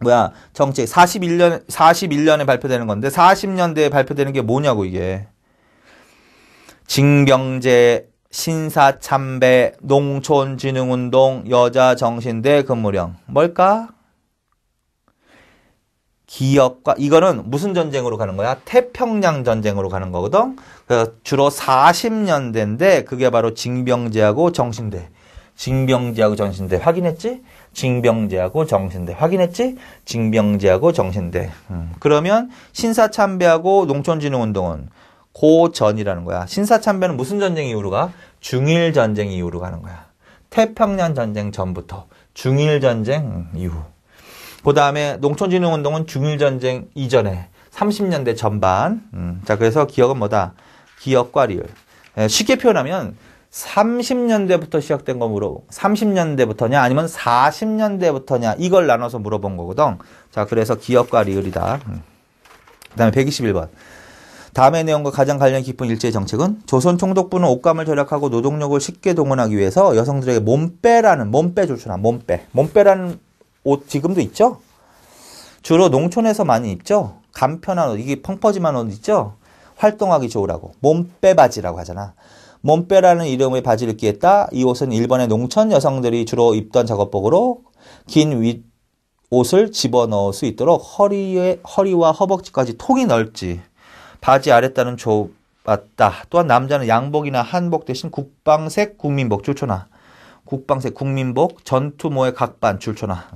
뭐야 정책 41년 41년에 발표되는 건데 40년대에 발표되는 게 뭐냐고 이게 징병제 신사참배 농촌진흥운동 여자정신대 근무령 뭘까 기업과 이거는 무슨 전쟁으로 가는 거야? 태평양 전쟁으로 가는 거거든. 그래서 주로 40년대인데 그게 바로 징병제하고 정신대. 징병제하고 정신대 확인했지? 징병제하고 정신대 확인했지? 징병제하고 정신대. 음. 그러면 신사참배하고 농촌진흥운동은 고 전이라는 거야. 신사참배는 무슨 전쟁 이후로 가? 중일 전쟁 이후로 가는 거야. 태평양 전쟁 전부터 중일 전쟁 이후. 그 다음에 농촌진흥운동은 중일전쟁 이전에 30년대 전반. 음, 자, 그래서 기억은 뭐다? 기억과 리을. 예, 쉽게 표현하면 30년대부터 시작된 거 물어. 30년대부터냐 아니면 40년대부터냐 이걸 나눠서 물어본 거거든. 자, 그래서 기억과 리을이다. 음. 그다음에 121번. 다음의 내용과 가장 관련 깊은 일제의 정책은 조선 총독부는 옷감을 절약하고 노동력을 쉽게 동원하기 위해서 여성들에게 몸빼라는 몸빼 조추나 몸빼. 몸빼라는 옷 지금도 있죠? 주로 농촌에서 많이 입죠? 간편한 옷, 이게 펑퍼짐한 옷 있죠? 활동하기 좋으라고. 몸빼 바지라고 하잖아. 몸빼라는 이름의 바지를 끼했다. 이 옷은 일본의 농촌 여성들이 주로 입던 작업복으로 긴윗 옷을 집어넣을 수 있도록 허리에, 허리와 허벅지까지 통이 넓지. 바지 아랫단은 좁았다. 또한 남자는 양복이나 한복 대신 국방색 국민복 출처나 국방색 국민복 전투모의 각반 출처나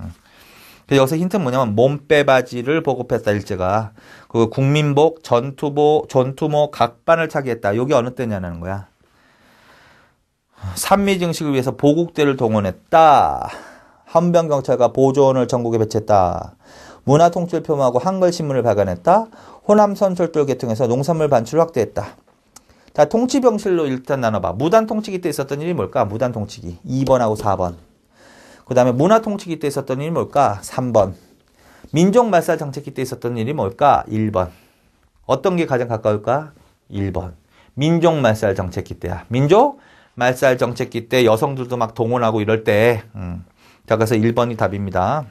여기서 힌트는 뭐냐면 몸빼바지를 보급했다 일제가 그 국민복 전투복 전투모 각반을 차기했다. 요게 어느 때냐는 거야. 산미 증식을 위해서 보국대를 동원했다. 헌병 경찰과 보조원을 전국에 배치했다. 문화통치를 표하고 명 한글신문을 발간했다. 호남선철도 개통해서 농산물 반출을 확대했다. 자, 통치병실로 일단 나눠봐. 무단통치기 때 있었던 일이 뭘까? 무단통치기. 2번하고 4번. 그 다음에 문화통치기 때 있었던 일이 뭘까? 3번. 민족말살 정책기 때 있었던 일이 뭘까? 1번. 어떤 게 가장 가까울까? 1번. 민족말살 정책기 때야. 민족 말살 정책기 때 여성들도 막 동원하고 이럴 때, 음. 자, 그래서 1번이 답입니다.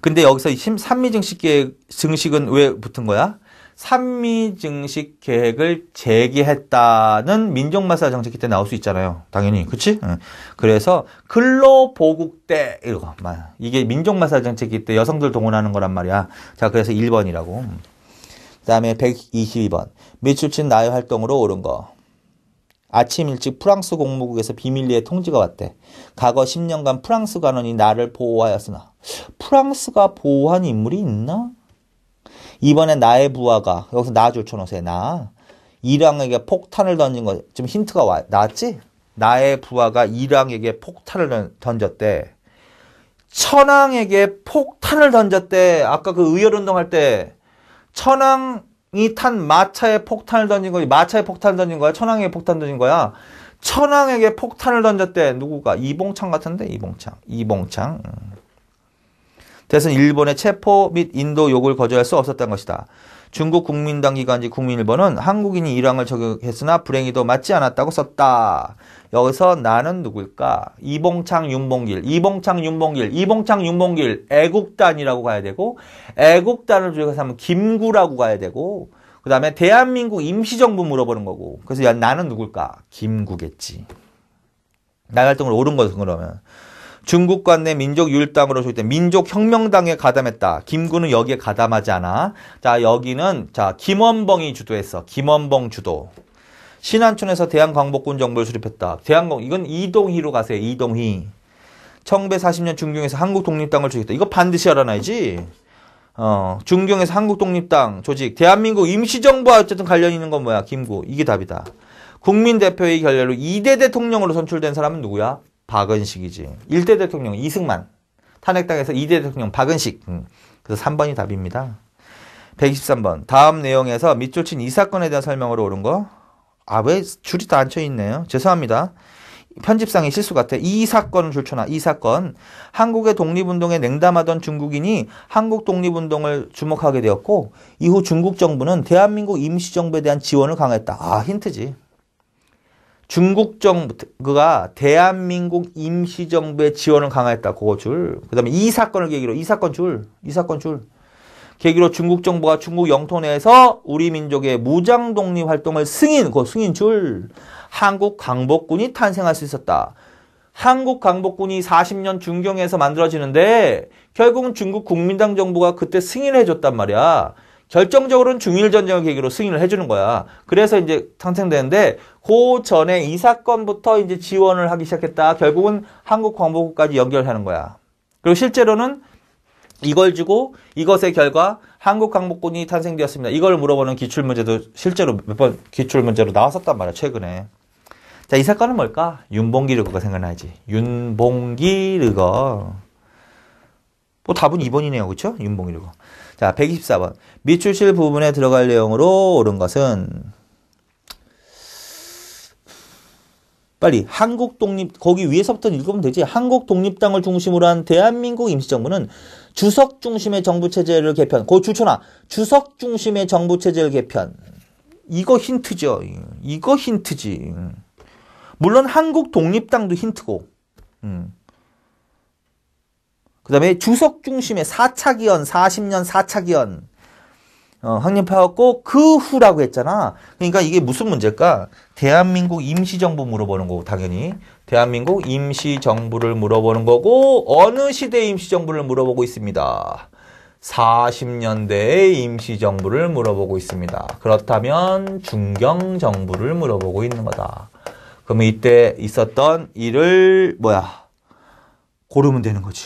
근데 여기서 3미 증식 증식은 왜 붙은 거야? 삼미 증식 계획을 재개했다는 민족마사 정책기 때 나올 수 있잖아요. 당연히. 그치? 그래서 근로보국대 이거 이게 민족마사 정책기 때 여성들 동원하는 거란 말이야. 자, 그래서 1번이라고. 음. 그다음에 122번. 미출친 나의 활동으로 오른 거. 아침 일찍 프랑스 공무국에서 비밀리에 통지가 왔대. 과거 10년간 프랑스 관원이 나를 보호하였으나 프랑스가 보호한 인물이 있나? 이번에 나의 부하가 여기서 나 조쳐놓으세요. 나 이랑에게 폭탄을 던진 거 지금 힌트가 와, 나왔지? 나의 부하가 이랑에게 폭탄을 던졌대. 천왕에게 폭탄을 던졌대. 아까 그 의열운동 할 때천왕이탄 마차에 폭탄을 던진 거지. 마차에 폭탄을 던진 거야. 천왕에게 폭탄 던진 거야. 천왕에게 폭탄을 던졌대. 누구가? 이봉창 같은데? 이봉창. 이봉창. 음. 대선 일본의 체포 및 인도 요구를 거절할 수 없었던 것이다. 중국 국민당 기관지 국민일보는 한국인이 일항을 적용했으나 불행히도 맞지 않았다고 썼다. 여기서 나는 누굴까? 이봉창, 윤봉길, 이봉창, 윤봉길, 이봉창, 윤봉길, 애국단이라고 가야 되고, 애국단을 줄여서 하면 김구라고 가야 되고, 그 다음에 대한민국 임시정부 물어보는 거고, 그래서 야, 나는 누굴까? 김구겠지. 나갈 동을 오른 거죠, 그러면. 중국관내 민족유일당으로 소위 민족혁명당에 가담했다. 김구는 여기에 가담하지 않아. 자 여기는 자 김원봉이 주도했어. 김원봉 주도. 신안촌에서 대한광복군 정부를 수립했다. 대한광 이건 이동희로 가세요. 이동희. 1940년 중경에서 한국 독립당을 조직했다. 이거 반드시 알아놔야지. 어, 중경에서 한국 독립당 조직, 대한민국 임시정부와 어쨌든 관련이 있는 건 뭐야? 김구. 이게 답이다. 국민대표의 결렬로 2대 대통령으로 선출된 사람은 누구야? 박은식이지. 1대 대통령 이승만. 탄핵당에서 2대 대통령 박은식. 음. 그래서 3번이 답입니다. 123번. 다음 내용에서 밑줄 친 이 사건에 대한 설명으로 오른 거. 아, 왜 줄이 다 앉혀 있네요. 죄송합니다. 편집상의 실수 같아. 이 사건을 줄쳐놔. 이 사건. 한국의 독립운동에 냉담하던 중국인이 한국 독립운동을 주목하게 되었고, 이후 중국 정부는 대한민국 임시정부에 대한 지원을 강화했다. 아, 힌트지. 중국 정부가 대한민국 임시정부의 지원을 강화했다. 그거 줄. 그 다음에 이 사건을 계기로, 이 사건 줄. 이 사건 줄. 계기로 중국 정부가 중국 영토 내에서 우리 민족의 무장 독립 활동을 승인, 그 승인 줄. 한국 강복군이 탄생할 수 있었다. 한국 강복군이 40년 중경에서 만들어지는데 결국은 중국 국민당 정부가 그때 승인을 해줬단 말이야. 결정적으로는 중일 전쟁을 계기로 승인을 해주는 거야. 그래서 이제 탄생되는데 그 전에 이 사건부터 이제 지원을 하기 시작했다. 결국은 한국 광복까지 연결하는 거야. 그리고 실제로는 이걸 주고 이것의 결과 한국 광복군이 탄생되었습니다. 이걸 물어보는 기출 문제도 실제로 몇 번 기출 문제로 나왔었단 말이야 최근에. 자이 사건은 뭘까? 윤봉기르거가 생각나지. 윤봉기르거. 뭐 답은 2번이네요, 그쵸 윤봉기르거. 자, 124번. 미추실 부분에 들어갈 내용으로 옳은 것은 빨리 한국 독립 거기 위에서부터 읽으면 되지. 한국 독립당을 중심으로 한 대한민국 임시정부는 주석 중심의 정부 체제를 개편. 고 그 주천아. 주석 중심의 정부 체제를 개편. 이거 힌트죠. 이거 힌트지. 물론 한국 독립당도 힌트고. 음. 그 다음에 주석 중심의 4차 기원, 40년 4차 기원. 어, 확립하였고, 그 후라고 했잖아. 그러니까 이게 무슨 문제일까? 대한민국 임시정부 물어보는 거고, 당연히. 대한민국 임시정부를 물어보는 거고, 어느 시대 임시정부를 물어보고 있습니다. 40년대의 임시정부를 물어보고 있습니다. 그렇다면 중경정부를 물어보고 있는 거다. 그러면 이때 있었던 일을, 뭐야, 고르면 되는 거지.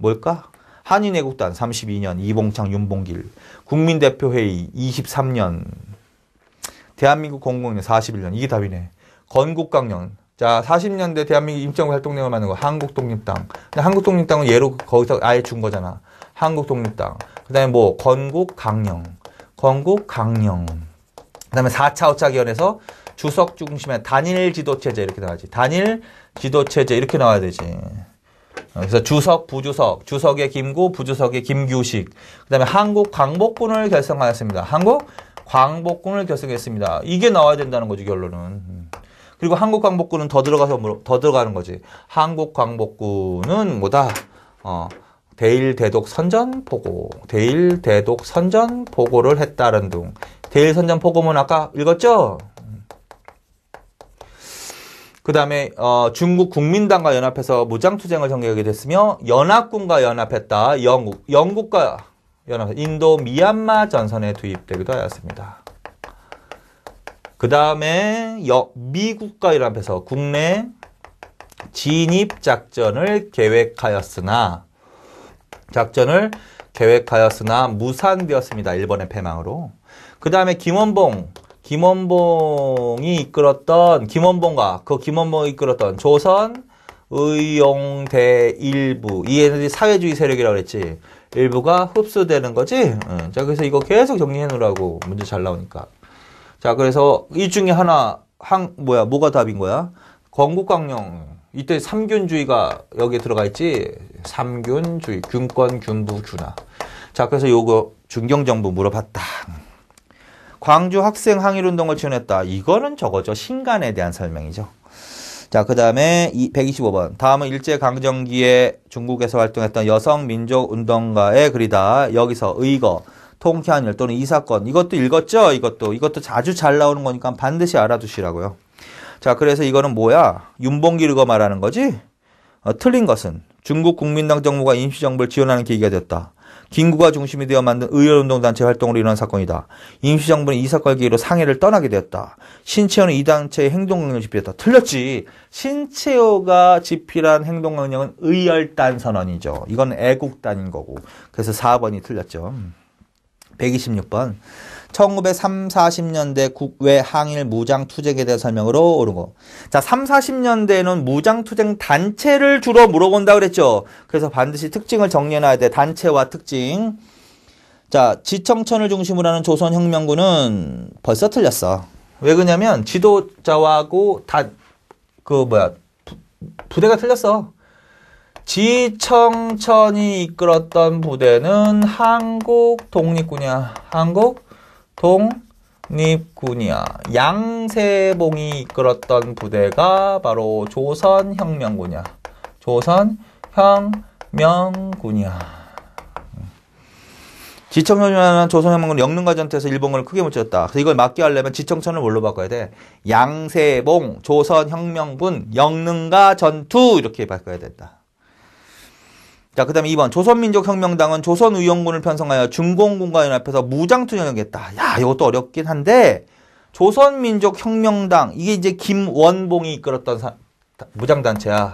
뭘까? 한인애국단 32년 이봉창 윤봉길 국민대표회의 23년 대한민국 공공연 41년 이게 답이네. 건국강연자 40년대 대한민국 임정부 활동내용을 만든 거 한국 독립당 근데 한국 독립당은 예로 거기서 아예 준 거잖아. 한국 독립당 그 다음에 뭐건국강연건국강연그 다음에 4차 5차 기원에서 주석 중심의 단일 지도체제 이렇게 나와야지. 단일 지도체제 이렇게 나와야 되지. 어, 그래서 주석, 부주석, 주석의 김구, 부주석의 김규식. 그다음에 한국 광복군을 결성하였습니다. 한국 광복군을 결성했습니다. 이게 나와야 된다는 거지 결론은. 음. 그리고 한국 광복군은 더 들어가서 더 들어가는 거지. 한국 광복군은 뭐다? 어, 대일 대독 선전 보고, 대일 대독 선전 보고를 했다는 등. 대일 선전 보고문 아까 읽었죠? 그 다음에 어, 중국 국민당과 연합해서 무장투쟁을 전개하게 됐으며 연합군과 연합했다. 영국, 영국과 연합 인도 미얀마 전선에 투입되기도 하였습니다. 그 다음에 미국과 연합해서 국내 진입작전을 계획하였으나 작전을 계획하였으나 무산되었습니다. 일본의 패망으로. 그 다음에 김원봉 김원봉이 이끌었던 김원봉과 그 김원봉이 이끌었던 조선 의용대 일부 이에네들 사회주의 세력이라고 그랬지 일부가 흡수되는 거지 응. 자 그래서 이거 계속 정리해 놓으라고 문제 잘 나오니까 자 그래서 이 중에 하나 항 뭐야 뭐가 답인 거야 건국강령 이때 삼균주의가 여기에 들어가 있지 삼균주의 균권 균부 균화 자 그래서 요거 중경정부 물어봤다 광주 학생 항일운동을 지원했다. 이거는 저거죠. 신간에 대한 설명이죠. 자, 그 다음에 125번. 다음은 일제강점기에 중국에서 활동했던 여성민족운동가의 글이다. 여기서 의거, 통쾌한일 또는 이 사건. 이것도 읽었죠? 이것도. 이것도 자주 잘 나오는 거니까 반드시 알아두시라고요. 자, 그래서 이거는 뭐야? 윤봉길 의거 말하는 거지? 어, 틀린 것은 중국 국민당 정부가 임시정부를 지원하는 계기가 됐다. 김구가 중심이 되어 만든 의열운동단체 활동으로 일어난 사건이다. 임시정부는 이 사건을 기기로 상해를 떠나게 되었다. 신채호는 이 단체의 행동강령을 집필했다. 틀렸지. 신채호가 집필한 행동강령은 의열단 선언이죠. 이건 애국단인 거고. 그래서 4번이 틀렸죠. 126번. 음. 1930, 40년대 국외 항일 무장투쟁에 대한 설명으로 오르고 자, 30, 40년대에는 무장투쟁 단체를 주로 물어본다 그랬죠. 그래서 반드시 특징을 정리해놔야 돼. 단체와 특징. 자, 지청천을 중심으로 하는 조선혁명군은 벌써 틀렸어. 왜 그러냐면 지도자하고 다그 뭐야 부, 부대가 틀렸어. 지청천이 이끌었던 부대는 한국 독립군이야. 한국 독립군이야. 양세봉이 이끌었던 부대가 바로 조선혁명군이야. 조선혁명군이야. 지청천이라는 조선혁명군 영릉가전투에서 일본군을 크게 무쳤다. 그래서 이걸 막게 하려면 지청천을 뭘로 바꿔야 돼? 양세봉, 조선혁명군, 영릉가전투 이렇게 바꿔야 된다. 자, 그 다음에 2번. 조선민족혁명당은 조선의용군을 편성하여 중공군과연합해서 무장투쟁하겠다. 야, 이것도 어렵긴 한데, 조선민족혁명당, 이게 이제 김원봉이 이끌었던 사, 무장단체야.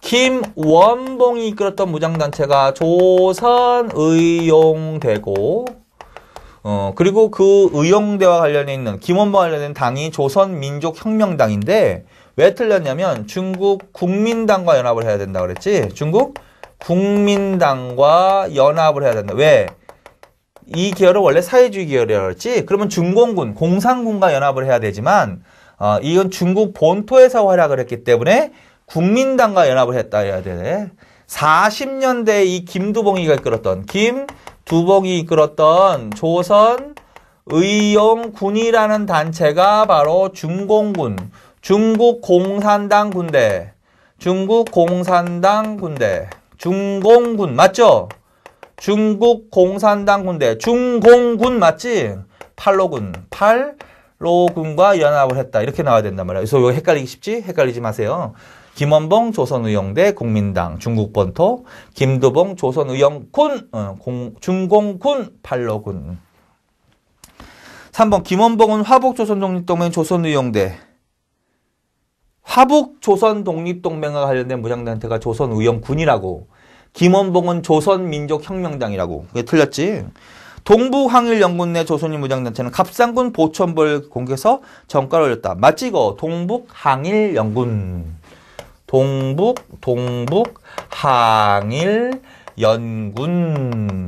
김원봉이 이끌었던 무장단체가 조선의용되고, 어, 그리고 그 의용대와 관련해 있는, 김원봉 관련된 당이 조선민족혁명당인데, 왜 틀렸냐면 중국 국민당과 연합을 해야 된다 그랬지? 중국 국민당과 연합을 해야 된다. 왜? 이 계열을 원래 사회주의 계열이었지 그러면 중공군, 공산군과 연합을 해야 되지만 어, 이건 중국 본토에서 활약을 했기 때문에 국민당과 연합을 했다 해야 돼. 40년대 이 김두봉이가 이끌었던 김두봉이 이끌었던 조선 의용군이라는 단체가 바로 중공군, 중국 공산당 군대, 중국 공산당 군대. 중공군 맞죠? 중국 공산당 군대 중공군 맞지? 팔로군 팔로군과 연합을 했다 이렇게 나와야 된단 말이야. 그래서 이거 헷갈리기 쉽지? 헷갈리지 마세요. 김원봉 조선의용대 국민당 중국 본토 김두봉 조선의용군 어, 공, 중공군 팔로군 3번 김원봉은 화북조선독립동맹 조선의용대 화북조선독립동맹과 관련된 무장단체가 조선의용군이라고 김원봉은 조선민족혁명당이라고. 그게 틀렸지? 동북항일연군 내 조선인 무장단체는 갑상군 보천벌 공개서 정가를 올렸다. 맞지 이거? 동북항일연군. 동북, 동북, 항일, 연군.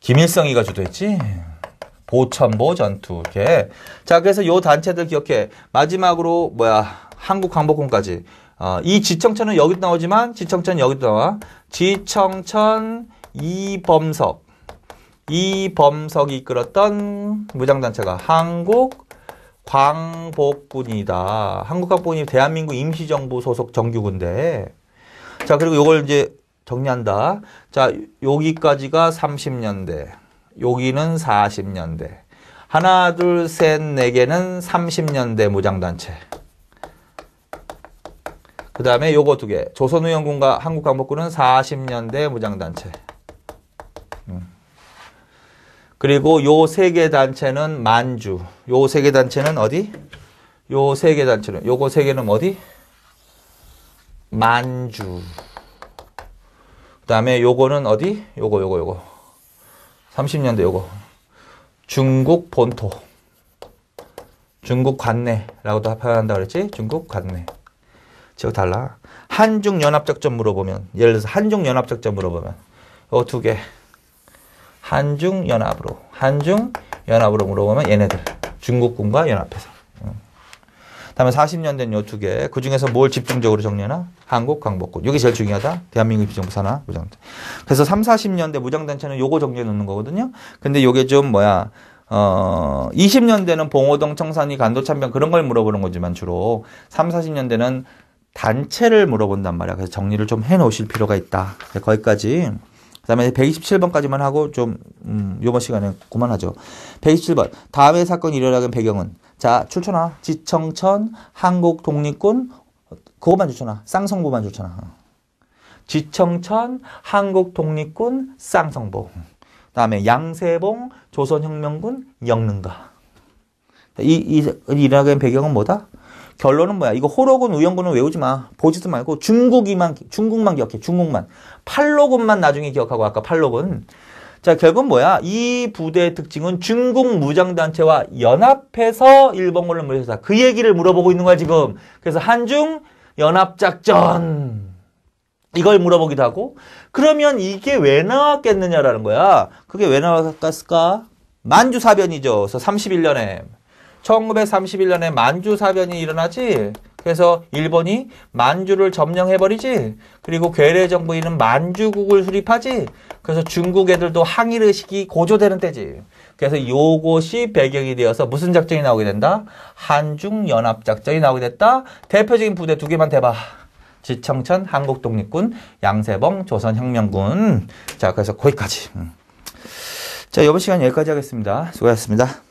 김일성이가 주도했지? 보천보 전투. 이렇게. 자, 그래서 요 단체들 기억해. 마지막으로, 뭐야, 한국항복군까지 아, 이 지청천은 여기도 나오지만 지청천 여기도 나와. 지청천 이범석. 이범석이 이끌었던 무장단체가 한국 광복군이다. 한국광복군이 대한민국 임시정부 소속 정규군데. 자, 그리고 요걸 이제 정리한다. 자, 여기까지가 30년대. 여기는 40년대. 하나, 둘, 셋, 네 개는 30년대 무장단체. 그 다음에 요거 두 개. 조선의용군과 한국광복군은 40년대 무장단체. 음. 그리고 요 세 개 단체는 만주. 요 세 개 단체는 어디? 요 세 개 단체는, 요거 세 개는 어디? 만주. 그 다음에 요거는 어디? 요거, 요거, 요거. 30년대 요거. 중국 본토. 중국 관내라고도 표현한다 그랬지? 중국 관내. 지역 달라. 한중 연합작전 물어보면 예를 들어서 한중 연합작전 물어보면 어 두 개. 한중 연합으로 한중 연합으로 물어보면 얘네들 중국군과 연합해서. 다음에 40년 된요두 개. 그 중에서 뭘 집중적으로 정리하나? 한국 광복군. 이게 제일 중요하다. 대한민국 비정부 산하 무장단체. 그래서 3, 40년대 무장단체는 요거 정리해 놓는 거거든요. 근데 요게 좀 뭐야? 어, 20년대는 봉오동 청산이 간도참변 그런 걸 물어보는 거지만 주로 3, 40년대는 단체를 물어본단 말이야. 그래서 정리를 좀 해 놓으실 필요가 있다. 네, 거기까지. 그 다음에 127번까지만 하고 좀, 음, 요번 시간에 그만하죠. 127번. 다음의 사건이 일어나게 배경은? 자, 출처나 지청천, 한국 독립군, 그것만 좋잖아. 쌍성보만 좋잖아. 지청천, 한국 독립군, 쌍성보. 그 다음에 양세봉, 조선혁명군, 영릉가. 이, 이, 일어나게 된 배경은 뭐다? 결론은 뭐야? 이거 호로군, 우영군은 외우지 마. 보지도 말고 중국이만 중국만 기억해. 중국만. 팔로군만 나중에 기억하고 아까 팔로군. 자, 결국은 뭐야? 이 부대의 특징은 중국 무장단체와 연합해서 일본군을 물리쳤다. 그 얘기를 물어보고 있는 거야, 지금. 그래서 한중 연합작전. 이걸 물어보기도 하고, 그러면 이게 왜 나왔겠느냐라는 거야. 그게 왜 나왔을까? 만주사변이죠. 그래서 31년에. 1931년에 만주 사변이 일어나지. 그래서 일본이 만주를 점령해버리지. 그리고 괴뢰 정부인은 만주국을 수립하지. 그래서 중국 애들도 항일 의식이 고조되는 때지. 그래서 요것이 배경이 되어서 무슨 작전이 나오게 된다? 한중 연합 작전이 나오게 됐다. 대표적인 부대 두 개만 대봐. 지청천 한국 독립군, 양세봉 조선 혁명군. 자, 그래서 거기까지. 음. 자, 이번 시간 여기까지 하겠습니다. 수고하셨습니다.